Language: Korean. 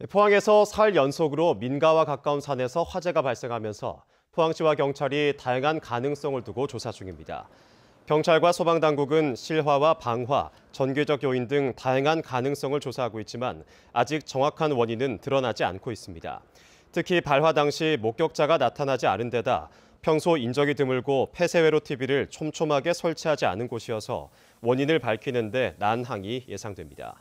네, 포항에서 사 연속으로 민가와 가까운 산에서 화재가 발생하면서 포항시와 경찰이 다양한 가능성을 두고 조사 중입니다. 경찰과 소방당국은 실화와 방화, 전개적 요인 등 다양한 가능성을 조사하고 있지만 아직 정확한 원인은 드러나지 않고 있습니다. 특히 발화 당시 목격자가 나타나지 않은 데다 평소 인적이 드물고 폐쇄회로 TV를 촘촘하게 설치하지 않은 곳이어서 원인을 밝히는 데 난항이 예상됩니다.